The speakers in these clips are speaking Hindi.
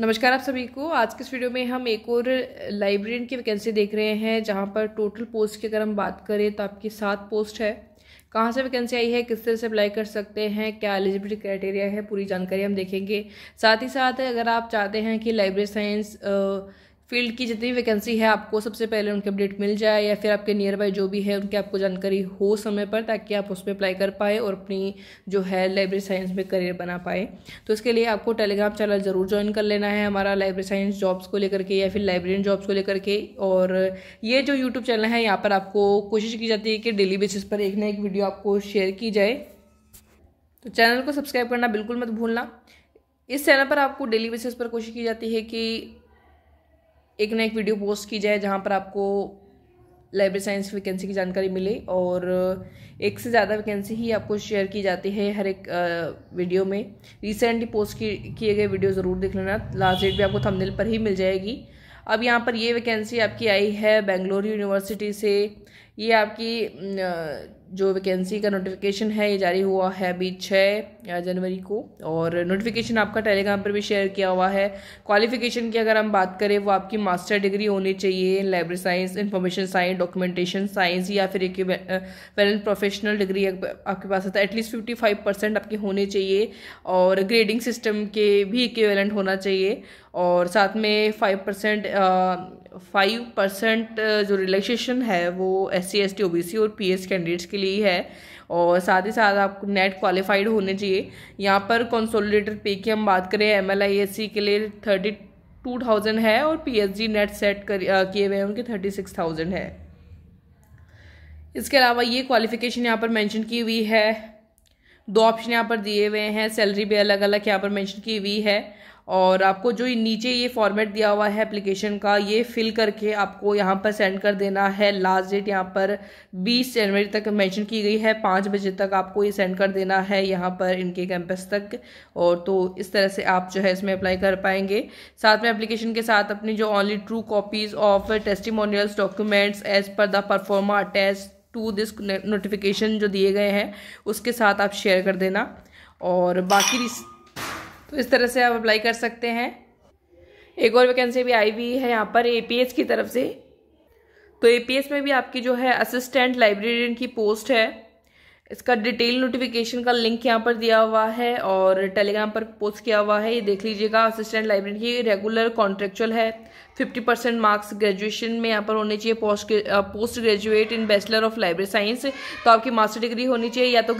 नमस्कार आप सभी को आज के इस वीडियो में हम एक और लाइब्रेरियन की वैकेंसी देख रहे हैं जहां पर टोटल पोस्ट की अगर हम बात करें तो आपकी सात पोस्ट है कहाँ से वैकेंसी आई है किस तरह से अप्लाई कर सकते हैं क्या एलिजिबिलिटी क्राइटेरिया है पूरी जानकारी हम देखेंगे साथ ही साथ अगर आप चाहते हैं कि लाइब्रेरी साइंस फील्ड की जितनी वैकेंसी है आपको सबसे पहले उनके अपडेट मिल जाए या फिर आपके नियर बाय जो भी है उनकी आपको जानकारी हो समय पर ताकि आप उस पर अप्लाई कर पाए और अपनी जो है लाइब्रेरी साइंस में करियर बना पाए तो इसके लिए आपको टेलीग्राम चैनल ज़रूर ज्वाइन कर लेना है हमारा लाइब्रेरी साइंस जॉब्स को लेकर के या फिर लाइब्रेरियन जॉब्स को लेकर के और ये जो यूट्यूब चैनल है यहाँ पर आपको कोशिश की जाती है कि डेली बेसिस पर एक ना एक वीडियो आपको शेयर की जाए तो चैनल को सब्सक्राइब करना बिल्कुल मत भूलना इस चैनल पर आपको डेली बेसिस पर कोशिश की जाती है कि एक ना एक वीडियो पोस्ट की जाए जहाँ पर आपको लाइब्रेरी साइंस वैकेंसी की जानकारी मिले और एक से ज़्यादा वैकेंसी ही आपको शेयर की जाती है हर एक वीडियो में रिसेंटली पोस्ट किए गए वीडियो ज़रूर देख लेना लास्ट डेट भी आपको थंबनेल पर ही मिल जाएगी अब यहाँ पर ये वैकेंसी आपकी आई है बेंगलोर यूनिवर्सिटी से ये आपकी जो वैकेंसी का नोटिफिकेशन है ये जारी हुआ है अभी छः जनवरी को और नोटिफिकेशन आपका टेलीग्राम पर भी शेयर किया हुआ है क्वालिफिकेशन की अगर हम बात करें वो आपकी मास्टर डिग्री होनी चाहिए library science information science documentation science या फिर एक वेल प्रोफेशनल डिग्री आपके पास आता है एटलीस्ट फिफ्टी फाइव परसेंट आपकी होनी चाहिए और ग्रेडिंग सिस्टम के भी इक्वेलेंट होना चाहिए और साथ में फाइव परसेंट फाइव परसेंट जो रिलैक्सेशन है वो S C S T O B C और पी एस कैंडिडेट्स के लिए है और साथ ही साथ आपको नेट क्वालिफाइड होने चाहिए यहाँ पर कंसोलिडेटर पे की हम बात करें M L I S C के लिए थर्टी टू थाउजेंड है और P H G NET SET कर किए हुए हैं उनके थर्टी सिक्स थाउजेंड है इसके अलावा ये क्वालिफिकेशन यहाँ पर मेंशन की हुई है दो ऑप्शन यहाँ पर दिए हुए हैं सैलरी भी अलग अलग यहाँ पर मेंशन की हुई है और आपको जो नीचे ये फॉर्मेट दिया हुआ है एप्लीकेशन का ये फिल करके आपको यहाँ पर सेंड कर देना है लास्ट डेट यहाँ पर 20 जनवरी तक मेंशन की गई है पाँच बजे तक आपको ये सेंड कर देना है यहाँ पर इनके कैंपस तक और तो इस तरह से आप जो है इसमें अप्लाई कर पाएंगे साथ में एप्लीकेशन के साथ अपनी जो only true copies of testimonials documents as per the proforma test to this notification जो दिए गए हैं उसके साथ आप शेयर कर देना और बाकी तो इस तरह से आप अप्लाई कर सकते हैं एक और वैकेंसी भी आई हुई है यहाँ पर ए की तरफ से तो ए में भी आपकी जो है असिस्टेंट लाइब्रेरियन की पोस्ट है इसका डिटेल नोटिफिकेशन का लिंक यहाँ पर दिया हुआ है और टेलीग्राम पर पोस्ट किया हुआ है ये देख लीजिएगा असिस्टेंट लाइब्रेरी की रेगुलर कॉन्ट्रेक्चुअल है 50 परसेंट मार्क्स ग्रेजुएशन में यहाँ पर होने चाहिए post post graduate in bachelor of library science तो आपकी मास्टर डिग्री होनी चाहिए या तो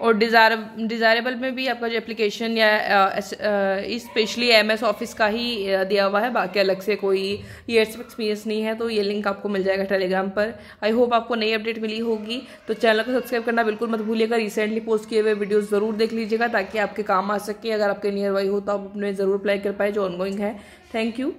और डिज़ार डिज़ायरेबल में भी आपका जो एप्लीकेशन या स्पेशली एम एस ऑफिस का ही uh, दिया हुआ है बाकी अलग से कोई ईयर्स एक्सपीरियंस नहीं है तो ये लिंक आपको मिल जाएगा टेलीग्राम पर आई होप आपको नई अपडेट मिली होगी तो चैनल को सब्सक्राइब करना बिल्कुल मत भूलिएगा रिसेंटली पोस्ट किए हुए वीडियोज़ ज़रूर देख लीजिएगा ताकि आपके काम आ सके अगर आपके नियर बाई हो तो आप अपने ज़रूर अप्लाई कर पाए जो ऑनगोइंग है थैंक यू